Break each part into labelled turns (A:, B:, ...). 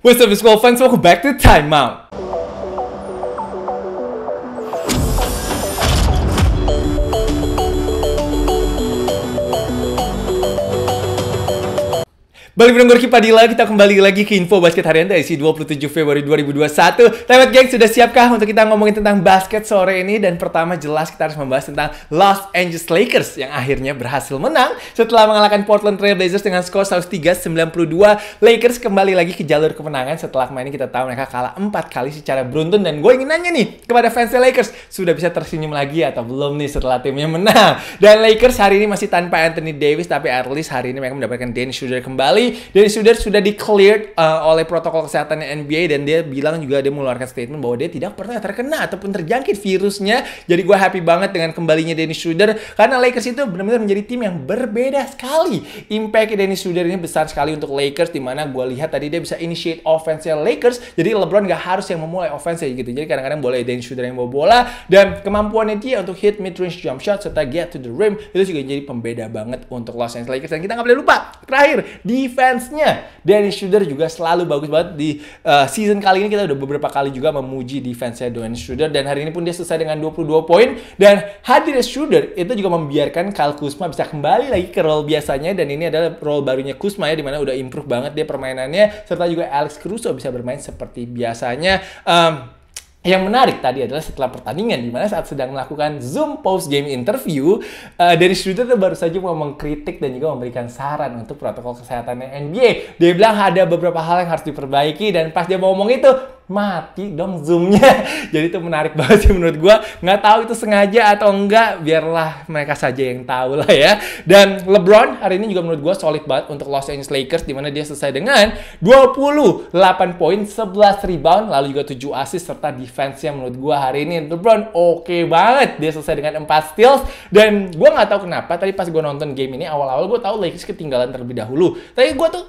A: What's up, it's Wolf. Thanks, welcome back to Time Out. Balik bersama gue Padilla, kita kembali lagi ke info basket harian dari si 27 Februari 2021. Lewat geng, sudah siapkah untuk kita ngomongin tentang basket sore ini? Dan pertama jelas kita harus membahas tentang Los Angeles Lakers yang akhirnya berhasil menang setelah mengalahkan Portland Trail Blazers dengan skor 103-92. Lakers kembali lagi ke jalur kemenangan setelah kemarin kita tahu mereka kalah 4 kali secara beruntun. Dan gue ingin nanya nih kepada fans Lakers, sudah bisa tersenyum lagi atau belum nih setelah timnya menang? Dan Lakers hari ini masih tanpa Anthony Davis, tapi at least hari ini mereka mendapatkan Dennis Schroeder kembali Dennis Schroeder sudah di cleared uh, oleh protokol kesehatan NBA dan dia bilang juga dia mengeluarkan statement bahwa dia tidak pernah terkena ataupun terjangkit virusnya. Jadi gue happy banget dengan kembalinya Dennis Schroeder karena Lakers itu benar-benar menjadi tim yang berbeda sekali. Impact Dennis Schroeder ini besar sekali untuk Lakers dimana gue lihat tadi dia bisa initiate offense Lakers. Jadi LeBron gak harus yang memulai offense gitu. Jadi kadang-kadang boleh Dennis Schroeder yang bawa bola dan kemampuannya dia untuk hit mid-range jump shot serta get to the rim itu juga jadi pembeda banget untuk Los Angeles Lakers dan kita nggak boleh lupa terakhir di defense-nya Dennis Schroeder juga selalu bagus banget di uh, season kali ini kita udah beberapa kali juga memuji defense-nya Dennis Schroeder dan hari ini pun dia selesai dengan 22 poin dan hadirnya Schroeder itu juga membiarkan Kyle Kuzma bisa kembali lagi ke role biasanya dan ini adalah role barunya Kuzma ya dimana udah improve banget dia permainannya serta juga Alex Caruso bisa bermain seperti biasanya um, yang menarik tadi adalah setelah pertandingan, di mana saat sedang melakukan Zoom post game interview, uh, eh, dari Schroeder baru saja mau mengkritik dan juga memberikan saran untuk protokol kesehatannya NBA. Dia bilang ada beberapa hal yang harus diperbaiki dan pas dia mau ngomong itu, mati dong zoomnya jadi itu menarik banget sih menurut gue nggak tahu itu sengaja atau enggak biarlah mereka saja yang tahu lah ya dan LeBron hari ini juga menurut gue solid banget untuk Los Angeles Lakers di mana dia selesai dengan 28 poin 11 rebound lalu juga 7 assist serta defense yang menurut gue hari ini LeBron oke okay banget dia selesai dengan 4 steals dan gue nggak tahu kenapa tadi pas gue nonton game ini awal-awal gue tahu Lakers ketinggalan terlebih dahulu tapi gue tuh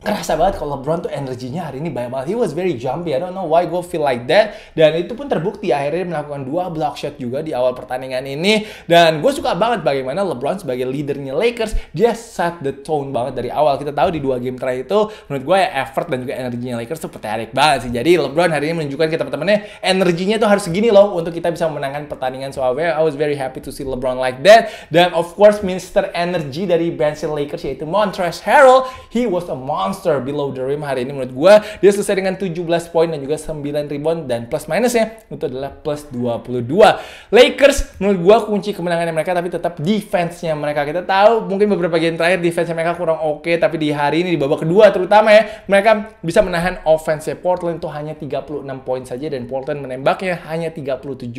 A: kerasa banget kalau LeBron tuh energinya hari ini banyak banget. He was very jumpy. I don't know why gue feel like that. Dan itu pun terbukti akhirnya melakukan dua block shot juga di awal pertandingan ini. Dan gue suka banget bagaimana LeBron sebagai leadernya Lakers, dia set the tone banget dari awal. Kita tahu di dua game terakhir itu, menurut gue ya effort dan juga energinya Lakers tuh petarik banget sih. Jadi LeBron hari ini menunjukkan ke teman-temannya, energinya tuh harus segini loh untuk kita bisa memenangkan pertandingan. So I was very happy to see LeBron like that. Dan of course, Mr. Energy dari Benson Lakers yaitu Montrezl Harrell, he was a monster Monster Below the Rim hari ini menurut gue dia selesai dengan 17 poin dan juga 9 rebound dan plus minusnya itu adalah plus 22. Lakers menurut gue kunci kemenangan mereka tapi tetap defense-nya mereka. Kita tahu mungkin beberapa game terakhir defense mereka kurang oke okay, tapi di hari ini di babak kedua terutama ya mereka bisa menahan offense Portland itu hanya 36 poin saja dan Portland menembaknya hanya 37,8%.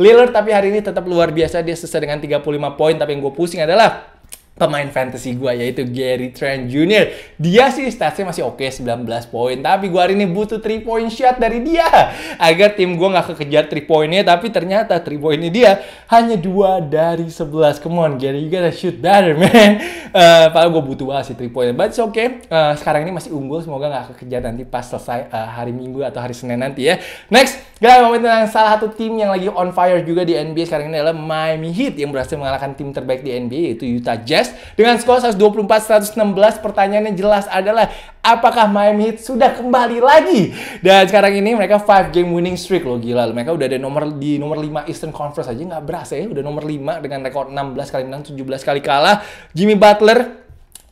A: Lillard tapi hari ini tetap luar biasa dia selesai dengan 35 poin tapi yang gue pusing adalah pemain fantasy gue yaitu Gary Trent Jr. Dia sih statsnya masih oke okay, 19 poin tapi gue hari ini butuh 3 point shot dari dia agar tim gue gak kekejar 3 poinnya tapi ternyata 3 poinnya dia hanya dua dari 11 come on Gary you gotta shoot better man uh, padahal gue butuh banget sih 3 pointnya, but it's okay uh, sekarang ini masih unggul semoga gak kekejar nanti pas selesai uh, hari Minggu atau hari Senin nanti ya next kita ngomongin tentang salah satu tim yang lagi on fire juga di NBA sekarang ini adalah Miami Heat yang berhasil mengalahkan tim terbaik di NBA yaitu Utah Jazz Lakers dengan skor 124-116. Pertanyaannya jelas adalah apakah Miami Heat sudah kembali lagi? Dan sekarang ini mereka 5 game winning streak loh gila. Mereka udah ada nomor di nomor 5 Eastern Conference aja nggak berasa ya udah nomor 5 dengan rekor 16 kali menang 17 kali kalah. Jimmy Butler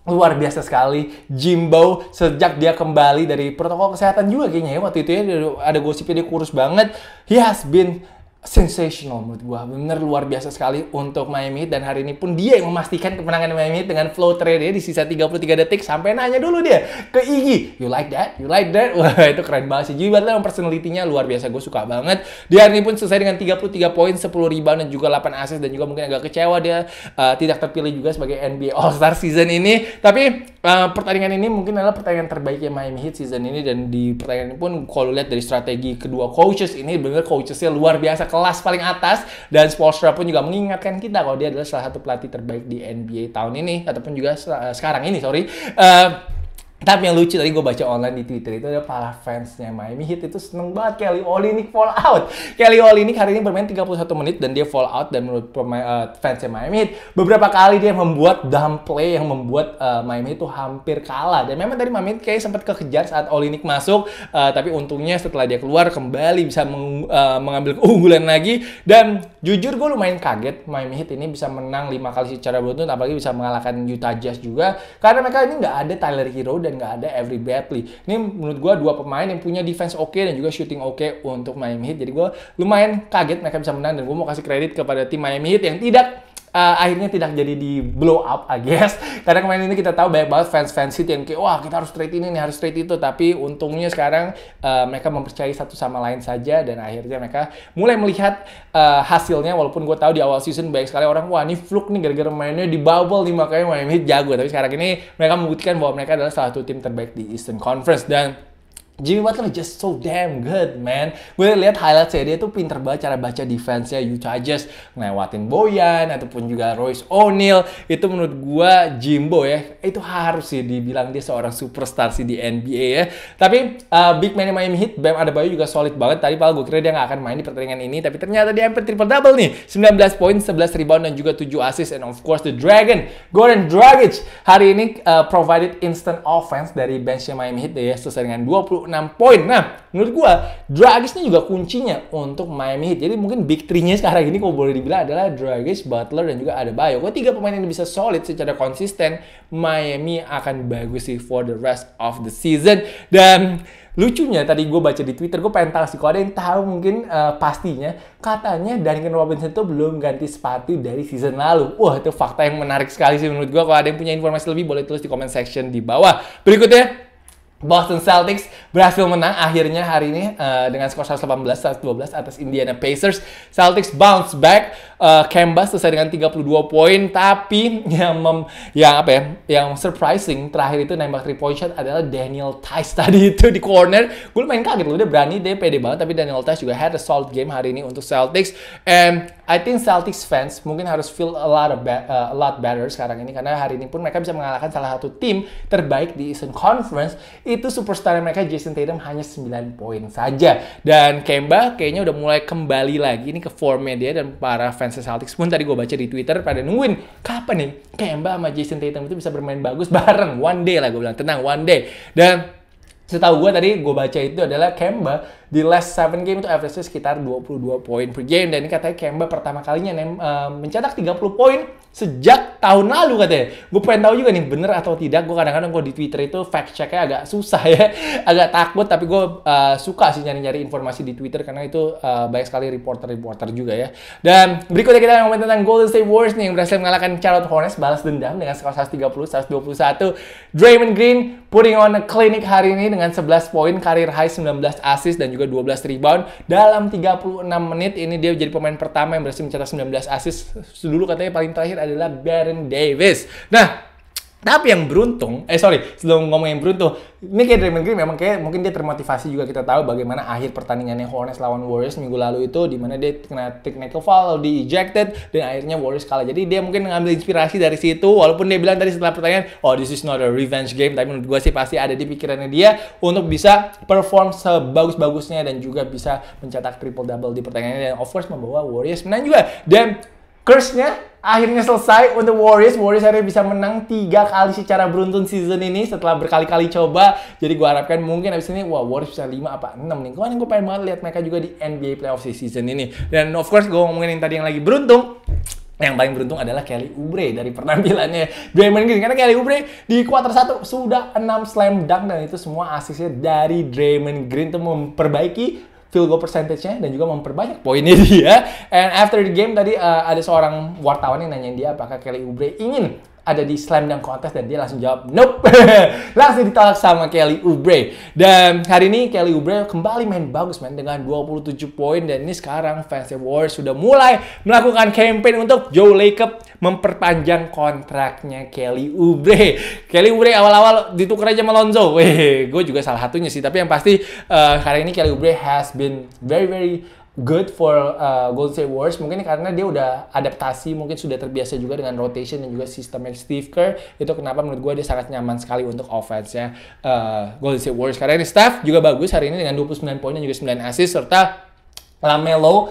A: luar biasa sekali Jimbo sejak dia kembali dari protokol kesehatan juga kayaknya ya waktu itu ya ada gosipnya dia kurus banget he has been sensational menurut gue. Bener luar biasa sekali untuk Miami. Dan hari ini pun dia yang memastikan kemenangan Miami dengan flow trade di sisa 33 detik. Sampai nanya dulu dia ke Iggy. You like that? You like that? Wah itu keren banget sih. Jimmy personality personalitinya luar biasa. Gue suka banget. Dia hari ini pun selesai dengan 33 poin, 10 rebound, dan juga 8 assist. Dan juga mungkin agak kecewa dia uh, tidak terpilih juga sebagai NBA All-Star season ini. Tapi uh, pertandingan ini mungkin adalah pertandingan terbaiknya Miami Heat season ini. Dan di pertandingan ini pun kalau lihat dari strategi kedua coaches ini bener coachesnya luar biasa kelas paling atas dan Spolstra pun juga mengingatkan kita kalau dia adalah salah satu pelatih terbaik di NBA tahun ini ataupun juga uh, sekarang ini sorry. Uh, tapi yang lucu tadi gue baca online di Twitter itu ada para fansnya Miami Heat itu seneng banget Kelly Olynyk fall out. Kelly Olynyk hari ini bermain 31 menit dan dia fall out dan menurut eh, fansnya Miami Heat beberapa kali dia membuat dumb play yang membuat uh, Miami Heat itu hampir kalah. Dan memang tadi Miami Heat kayak sempat kekejar saat Olynyk masuk uh, tapi untungnya setelah dia keluar kembali bisa meng, uh, mengambil keunggulan lagi dan jujur gue lumayan kaget Miami Heat ini bisa menang 5 kali secara beruntun apalagi bisa mengalahkan Utah Jazz juga karena mereka ini nggak ada Tyler Hero dan nggak ada Every badly Ini menurut gue dua pemain yang punya defense oke okay dan juga shooting oke okay untuk Miami Heat. Jadi gue lumayan kaget mereka bisa menang dan gue mau kasih kredit kepada tim Miami Heat yang tidak uh, akhirnya tidak jadi di blow up I guess karena kemarin ini kita tahu banyak banget fans-fans City yang kayak wah kita harus trade ini nih harus trade itu tapi untungnya sekarang uh, mereka mempercayai satu sama lain saja dan akhirnya mereka mulai melihat uh, hasilnya walaupun gue tahu di awal season banyak sekali orang wah ini fluk nih gara-gara mainnya di bubble nih makanya Miami jago tapi sekarang ini mereka membuktikan bahwa mereka adalah salah satu tim terbaik di Eastern Conference dan Jimmy Butler just so damn good, man. Gue lihat highlight saya dia tuh pinter banget cara baca defense-nya Utah Jazz. Ngelewatin Boyan, ataupun juga Royce O'Neal. Itu menurut gue Jimbo ya. Itu harus sih dibilang dia seorang superstar sih di NBA ya. Tapi uh, big man yang Miami Heat, Bam Adebayo juga solid banget. Tadi padahal gue kira dia nggak akan main di pertandingan ini. Tapi ternyata dia hampir triple-double nih. 19 poin, 11 rebound, dan juga 7 assist. And of course the Dragon, Gordon Dragic. Hari ini uh, provided instant offense dari bench benchnya Miami Heat ya. Selesai dengan 20 26 poin. Nah, menurut gue, Dragic ini juga kuncinya untuk Miami Heat. Jadi mungkin big three-nya sekarang ini kalau boleh dibilang adalah Dragic, Butler dan juga ada Adebayo. Kalau tiga pemain yang bisa solid secara konsisten, Miami akan bagus sih for the rest of the season. Dan lucunya tadi gue baca di Twitter, gue pengen tahu sih kalau ada yang tahu mungkin uh, pastinya katanya Duncan Robinson itu belum ganti sepatu dari season lalu. Wah, itu fakta yang menarik sekali sih menurut gue. Kalau ada yang punya informasi lebih boleh tulis di comment section di bawah. Berikutnya Boston Celtics berhasil menang akhirnya hari ini uh, dengan skor 118-112 atas Indiana Pacers. Celtics bounce back, uh, Kemba selesai dengan 32 poin, tapi yang mem, yang apa ya, yang surprising terakhir itu nembak 3 point shot adalah Daniel Tice tadi itu di corner. Gue main kaget loh, dia berani, dia pede banget, tapi Daniel Tice juga had a solid game hari ini untuk Celtics. And I think Celtics fans mungkin harus feel a lot of uh, a lot better sekarang ini karena hari ini pun mereka bisa mengalahkan salah satu tim terbaik di Eastern Conference itu superstar mereka Jason Tatum hanya 9 poin saja. Dan Kemba kayaknya udah mulai kembali lagi ini ke formnya dia dan para fans Celtics pun tadi gue baca di Twitter pada nungguin kapan nih Kemba sama Jason Tatum itu bisa bermain bagus bareng. One day lah gue bilang, tenang one day. Dan setahu gue tadi gue baca itu adalah Kemba di last 7 game itu average sekitar 22 poin per game. Dan ini katanya Kemba pertama kalinya nih uh, mencetak 30 poin sejak tahun lalu katanya. Gue pengen tahu juga nih bener atau tidak. Gue kadang-kadang gue di Twitter itu fact checknya agak susah ya. Agak takut tapi gue uh, suka sih nyari-nyari informasi di Twitter karena itu uh, banyak sekali reporter-reporter juga ya. Dan berikutnya kita akan ngomongin tentang Golden State Warriors nih yang berhasil mengalahkan Charlotte Hornets balas dendam dengan skor 130-121. Draymond Green putting on a clinic hari ini dengan 11 poin, karir high 19 assist dan juga 12 rebound dalam 36 menit ini dia jadi pemain pertama yang berhasil mencetak 19 assist dulu katanya paling terakhir adalah Baron Davis nah tapi yang beruntung, eh sorry, sebelum ngomong yang beruntung, ini kayak Draymond Green memang kayak mungkin dia termotivasi juga kita tahu bagaimana akhir pertandingannya Hornets lawan Warriors minggu lalu itu di mana dia kena technical foul, di ejected dan akhirnya Warriors kalah. Jadi dia mungkin ngambil inspirasi dari situ walaupun dia bilang tadi setelah pertandingan, "Oh, this is not a revenge game," tapi menurut gue sih pasti ada di pikirannya dia untuk bisa perform sebagus-bagusnya dan juga bisa mencetak triple double di pertandingan dan of course membawa Warriors menang juga. Dan curse-nya akhirnya selesai untuk Warriors. Warriors akhirnya bisa menang tiga kali secara beruntun season ini setelah berkali-kali coba. Jadi gue harapkan mungkin abis ini, wah Warriors bisa 5 apa 6 nih. Kemarin gue pengen banget lihat mereka juga di NBA playoff season ini. Dan of course gue ngomongin yang tadi yang lagi beruntung, yang paling beruntung adalah Kelly Oubre dari penampilannya Draymond Green karena Kelly Oubre di kuarter 1 sudah 6 slam dunk dan itu semua asisnya dari Draymond Green untuk memperbaiki field goal percentage-nya dan juga memperbanyak poinnya dia. And after the game tadi uh, ada seorang wartawan yang nanyain dia apakah Kelly Oubre ingin ada di slam dunk contest dan dia langsung jawab nope langsung ditolak sama Kelly Oubre dan hari ini Kelly Oubre kembali main bagus man dengan 27 poin dan ini sekarang fans Warriors sudah mulai melakukan campaign untuk Joe Lacob memperpanjang kontraknya Kelly Oubre Kelly Oubre awal-awal ditukar aja sama Lonzo gue juga salah satunya sih tapi yang pasti uh, hari ini Kelly Oubre has been very very good for uh, Golden State Warriors mungkin karena dia udah adaptasi mungkin sudah terbiasa juga dengan rotation dan juga sistemnya Steve Kerr itu kenapa menurut gue dia sangat nyaman sekali untuk offense ya uh, Golden State Warriors karena ini Steph juga bagus hari ini dengan 29 poin dan juga 9 assist serta Lamelo uh,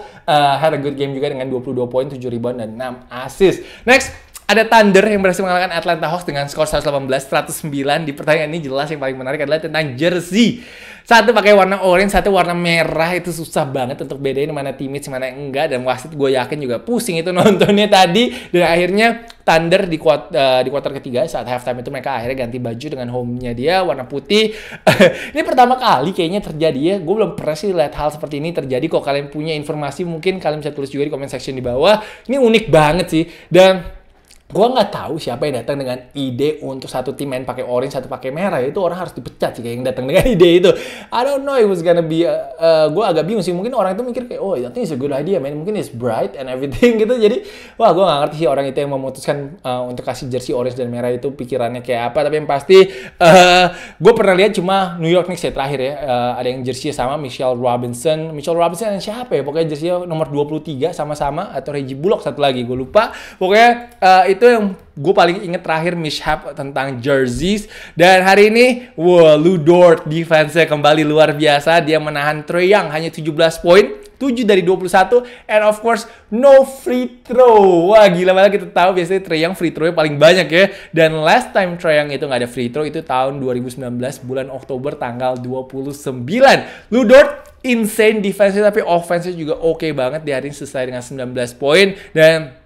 A: had a good game juga dengan 22 poin, 7 rebound dan 6 assist. Next, ada Thunder yang berhasil mengalahkan Atlanta Hawks dengan skor 118-109. Di pertandingan ini jelas yang paling menarik adalah tentang jersey. Satu pakai warna orange, satu warna merah. Itu susah banget untuk bedain mana timid, mana enggak. Dan wasit gue yakin juga pusing itu nontonnya tadi. Dan akhirnya Thunder di, kuat, uh, di kuarter ketiga saat halftime itu mereka akhirnya ganti baju dengan home-nya dia warna putih. ini pertama kali kayaknya terjadi ya. Gue belum pernah sih lihat hal seperti ini terjadi. Kok kalian punya informasi mungkin kalian bisa tulis juga di comment section di bawah. Ini unik banget sih. Dan Gua nggak tahu siapa yang datang dengan ide untuk satu tim main pakai orange, satu pakai merah. Itu orang harus dipecat sih kayak yang datang dengan ide itu. I don't know it was gonna be. Uh, uh, gua agak bingung sih. Mungkin orang itu mikir kayak, oh, I think it's a good idea, man. Mungkin it's bright and everything gitu. Jadi, wah, gua nggak ngerti sih orang itu yang memutuskan uh, untuk kasih jersey orange dan merah itu pikirannya kayak apa. Tapi yang pasti, uh, gue pernah lihat cuma New York Knicks ya terakhir ya. Uh, ada yang jersey sama Michelle Robinson. Michelle Robinson yang siapa ya? Pokoknya jersey nomor 23 sama-sama atau Reggie Bullock satu lagi. Gue lupa. Pokoknya uh, itu yang gue paling inget terakhir mishap tentang jerseys dan hari ini wow Ludort defense nya kembali luar biasa dia menahan Trey Young hanya 17 poin 7 dari 21 and of course no free throw wah gila banget kita tahu biasanya Trey Young free throw paling banyak ya dan last time Trey Young itu nggak ada free throw itu tahun 2019 bulan Oktober tanggal 29 Ludort insane defense tapi offense nya juga oke okay banget di hari ini selesai dengan 19 poin dan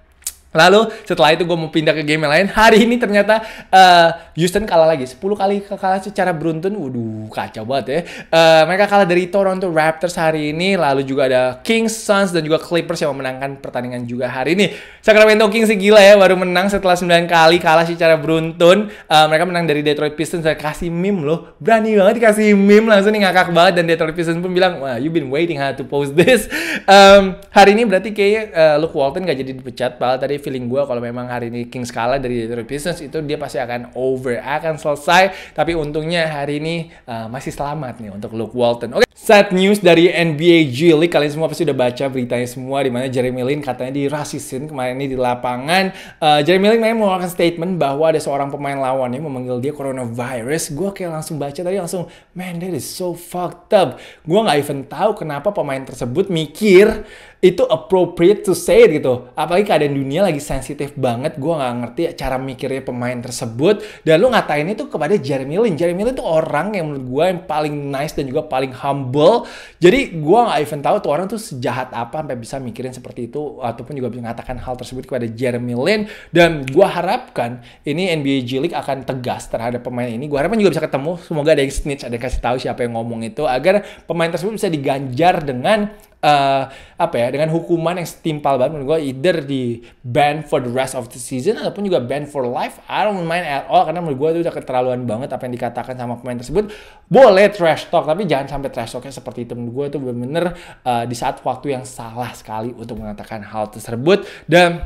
A: Lalu setelah itu gue mau pindah ke game yang lain. Hari ini ternyata uh, Houston kalah lagi. 10 kali kalah secara beruntun. Waduh kacau banget ya. Uh, mereka kalah dari Toronto Raptors hari ini. Lalu juga ada Kings, Suns, dan juga Clippers yang memenangkan pertandingan juga hari ini. Sacramento Kings sih gila ya. Baru menang setelah 9 kali kalah secara beruntun. Uh, mereka menang dari Detroit Pistons. Saya kasih meme loh. Berani banget dikasih meme. Langsung nih ngakak banget. Dan Detroit Pistons pun bilang, wah you've been waiting how to post this. Um, hari ini berarti kayaknya uh, Luke Walton gak jadi dipecat. Padahal tadi feeling gue kalau memang hari ini King kalah dari Detroit Pistons itu dia pasti akan over, akan selesai. Tapi untungnya hari ini uh, masih selamat nih untuk Luke Walton. Oke, okay. sad news dari NBA G League. Kalian semua pasti udah baca beritanya semua di mana Jeremy Lin katanya dirasisin kemarin ini di lapangan. Uh, Jeremy Lin memang mengeluarkan statement bahwa ada seorang pemain lawan lawannya memanggil dia coronavirus. Gue kayak langsung baca tadi langsung, man that is so fucked up. Gue nggak even tahu kenapa pemain tersebut mikir itu appropriate to say it gitu. Apalagi keadaan dunia lagi lagi sensitif banget gue nggak ngerti cara mikirnya pemain tersebut dan lu ngatain itu kepada Jeremy Lin Jeremy Lin itu orang yang menurut gue yang paling nice dan juga paling humble jadi gue nggak even tahu tuh orang tuh sejahat apa sampai bisa mikirin seperti itu ataupun juga bisa mengatakan hal tersebut kepada Jeremy Lin dan gue harapkan ini NBA G League akan tegas terhadap pemain ini gue harapkan juga bisa ketemu semoga ada yang snitch ada yang kasih tahu siapa yang ngomong itu agar pemain tersebut bisa diganjar dengan uh, apa ya dengan hukuman yang setimpal banget menurut gue either di ban for the rest of the season ataupun juga ban for life I don't mind at all karena menurut gue itu udah keterlaluan banget apa yang dikatakan sama pemain tersebut boleh trash talk tapi jangan sampai trash talknya seperti itu menurut gue itu bener-bener uh, di saat waktu yang salah sekali untuk mengatakan hal tersebut dan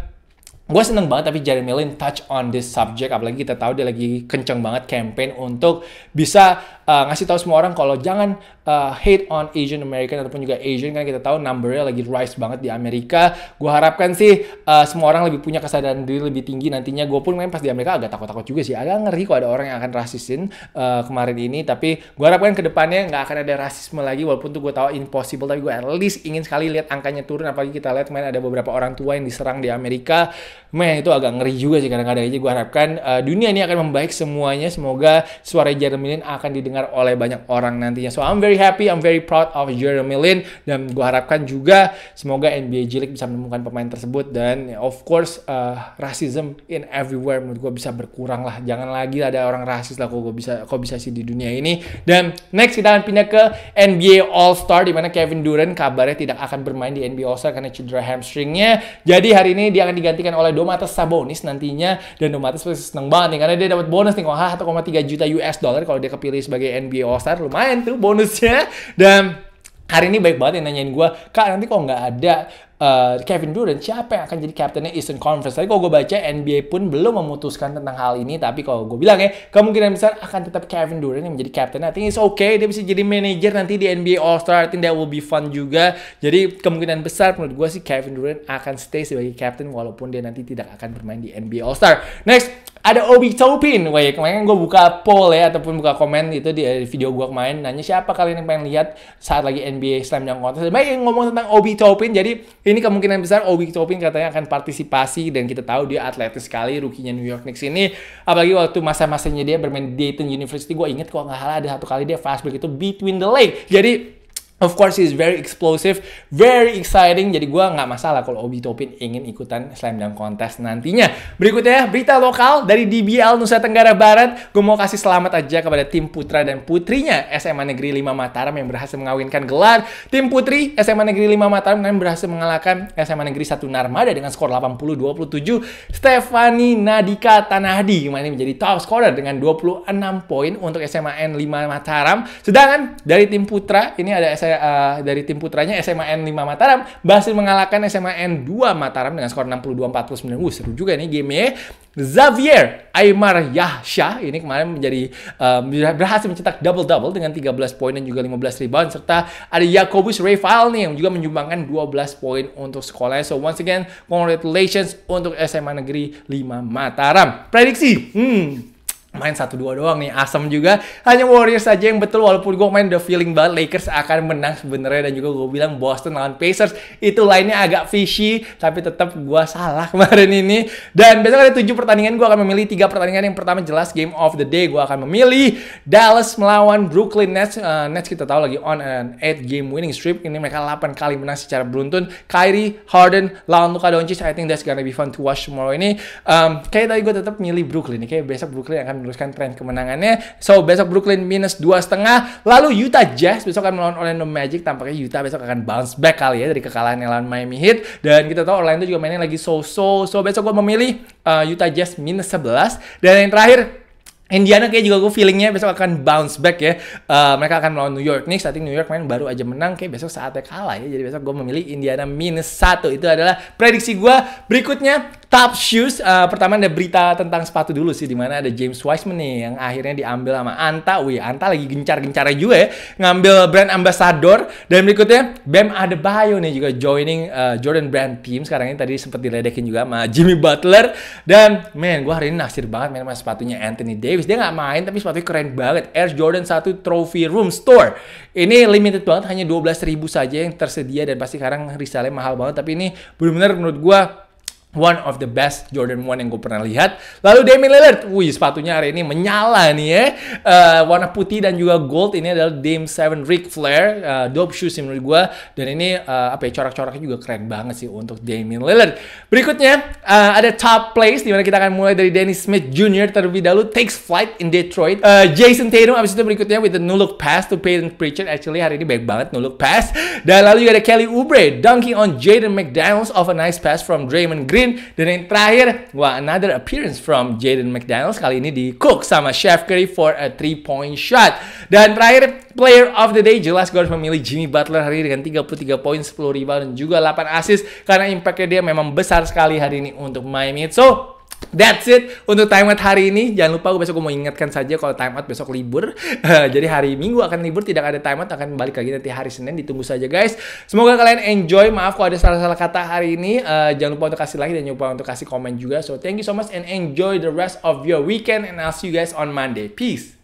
A: gue seneng banget tapi Jeremy Lin touch on this subject apalagi kita tahu dia lagi kenceng banget campaign untuk bisa uh, ngasih tahu semua orang kalau jangan uh, hate on Asian American ataupun juga Asian kan kita tahu numbernya lagi rise banget di Amerika. Gue harapkan sih uh, semua orang lebih punya kesadaran diri lebih tinggi nantinya. Gue pun main pas di Amerika agak takut-takut juga sih. Agak ngeri kok ada orang yang akan rasisin uh, kemarin ini. Tapi gue harapkan kedepannya nggak akan ada rasisme lagi walaupun tuh gue tahu impossible tapi gue at least ingin sekali lihat angkanya turun apalagi kita lihat main ada beberapa orang tua yang diserang di Amerika. main itu agak ngeri juga sih kadang-kadang aja gue harapkan uh, dunia ini akan membaik semuanya. Semoga suara Jeremy Lin akan didengar didengar oleh banyak orang nantinya. So I'm very happy, I'm very proud of Jeremy Lin dan gue harapkan juga semoga NBA G bisa menemukan pemain tersebut dan of course uh, racism in everywhere menurut gue bisa berkurang lah. Jangan lagi ada orang rasis lah kok gue bisa kok bisa sih di dunia ini. Dan next kita akan pindah ke NBA All Star di mana Kevin Durant kabarnya tidak akan bermain di NBA All Star karena cedera hamstringnya. Jadi hari ini dia akan digantikan oleh Domantas Sabonis nantinya dan Domantas pasti seneng banget nih karena dia dapat bonus nih kok 1,3 juta US dollar kalau dia kepilih sebagai sebagai NBA All Star lumayan tuh bonusnya dan hari ini baik banget yang nanyain gue kak nanti kok nggak ada uh, Kevin Durant siapa yang akan jadi kaptennya Eastern Conference. Tapi kalau gue baca NBA pun belum memutuskan tentang hal ini. Tapi kalau gue bilang ya kemungkinan besar akan tetap Kevin Durant yang menjadi kaptennya. I think it's okay. Dia bisa jadi manajer nanti di NBA All Star. I think that will be fun juga. Jadi kemungkinan besar menurut gue sih Kevin Durant akan stay sebagai kapten walaupun dia nanti tidak akan bermain di NBA All Star. Next ada Obi Topin. Wah, ya, kemarin gue buka poll ya ataupun buka komen itu di eh, video gue kemarin nanya siapa kalian yang pengen lihat saat lagi NBA Slam Dunk Contest. Baik yang ngomong tentang Obi Topin. Jadi ini ini kemungkinan besar Obi Toppin katanya akan partisipasi dan kita tahu dia atletis sekali rukinya New York Knicks ini apalagi waktu masa-masanya dia bermain di Dayton University gue inget kalau nggak salah ada satu kali dia fast break itu between the leg jadi Of course, he's very explosive, very exciting. Jadi gue nggak masalah kalau Obi Topin ingin ikutan Slam Dunk kontes nantinya. Berikutnya, berita lokal dari DBL Nusa Tenggara Barat. Gue mau kasih selamat aja kepada tim putra dan putrinya SMA Negeri 5 Mataram yang berhasil mengawinkan gelar. Tim putri SMA Negeri 5 Mataram yang berhasil mengalahkan SMA Negeri 1 Narmada dengan skor 80-27. Stefani Nadika Tanahdi kemarin menjadi top scorer dengan 26 poin untuk SMA N 5 Mataram. Sedangkan dari tim putra, ini ada SMA uh, dari tim putranya SMA n 5 Mataram berhasil mengalahkan SMA n 2 Mataram dengan skor 62-49. Uh, seru juga nih game-nya. Ya. Xavier Aymar Yahsha ini kemarin menjadi uh, berhasil mencetak double-double dengan 13 poin dan juga 15 rebound serta ada Yakobus Rafael nih yang juga menyumbangkan 12 poin untuk sekolah. So once again, congratulations untuk SMA Negeri 5 Mataram. Prediksi. Hmm, main satu dua doang nih asam juga hanya Warriors saja yang betul walaupun gue main the feeling banget Lakers akan menang sebenarnya dan juga gue bilang Boston lawan Pacers itu lainnya agak fishy tapi tetap gue salah kemarin ini dan besok ada tujuh pertandingan gue akan memilih tiga pertandingan yang pertama jelas game of the day gue akan memilih Dallas melawan Brooklyn Nets uh, Nets kita tahu lagi on an 8 game winning streak ini mereka 8 kali menang secara beruntun Kyrie Harden lawan Luka Doncic I think that's gonna be fun to watch tomorrow ini um, kayak tadi gue tetap milih Brooklyn nih kayak besok Brooklyn akan meneruskan tren kemenangannya. So, besok Brooklyn minus dua setengah. Lalu Utah Jazz besok akan melawan Orlando Magic. Tampaknya Utah besok akan bounce back kali ya dari kekalahan yang lawan Miami Heat. Dan kita tahu Orlando juga mainnya lagi so-so. So, besok gue memilih uh, Utah Jazz minus 11. Dan yang terakhir, Indiana kayak juga gue feelingnya besok akan bounce back ya. Uh, mereka akan melawan New York Knicks. Tapi New York main baru aja menang. Kayak besok saatnya kalah ya. Jadi besok gue memilih Indiana minus satu Itu adalah prediksi gue. Berikutnya Top Shoes, uh, pertama ada berita tentang sepatu dulu sih, di mana ada James Wiseman nih yang akhirnya diambil sama Anta. Wih, Anta lagi gencar-gencarnya juga ya, ngambil brand ambassador. Dan berikutnya, Bam Adebayo nih juga joining uh, Jordan Brand team. Sekarang ini tadi sempat diledekin juga sama Jimmy Butler. Dan men, gue hari ini naksir banget main sama sepatunya Anthony Davis. Dia nggak main, tapi sepatunya keren banget. Air Jordan 1 Trophy Room Store. Ini limited banget, hanya belas ribu saja yang tersedia. Dan pasti sekarang resale mahal banget. Tapi ini bener-bener menurut gue One of the best Jordan 1 yang gue pernah lihat. Lalu Damian Lillard, wih sepatunya hari ini menyala nih ya. Uh, warna putih dan juga gold ini adalah Dame 7 Rick Flair. Uh, dope shoes sih menurut gue. Dan ini uh, apa ya, corak-coraknya juga keren banget sih untuk Damian Lillard. Berikutnya uh, ada top place dimana kita akan mulai dari Dennis Smith Jr. terlebih dahulu takes flight in Detroit. Uh, Jason Tatum abis itu berikutnya with the nuluk look pass to Peyton Pritchard. Actually hari ini baik banget nuluk look pass. Dan lalu juga ada Kelly Oubre dunking on Jaden McDaniels of a nice pass from Draymond Green. Green. Dan yang terakhir, wah another appearance from Jaden McDaniels kali ini di Cook sama Chef Curry for a three point shot. Dan terakhir player of the day jelas gue harus memilih Jimmy Butler hari ini dengan 33 poin, 10 rebound dan juga 8 assist karena impactnya dia memang besar sekali hari ini untuk Miami. So That's it untuk time out hari ini. Jangan lupa gue besok gue mau ingatkan saja kalau time out besok libur. Jadi hari Minggu akan libur, tidak ada time out akan balik lagi nanti hari Senin. Ditunggu saja guys. Semoga kalian enjoy. Maaf kalau ada salah-salah kata hari ini. Uh, jangan lupa untuk kasih like dan jangan lupa untuk kasih komen juga. So thank you so much and enjoy the rest of your weekend and I'll see you guys on Monday. Peace.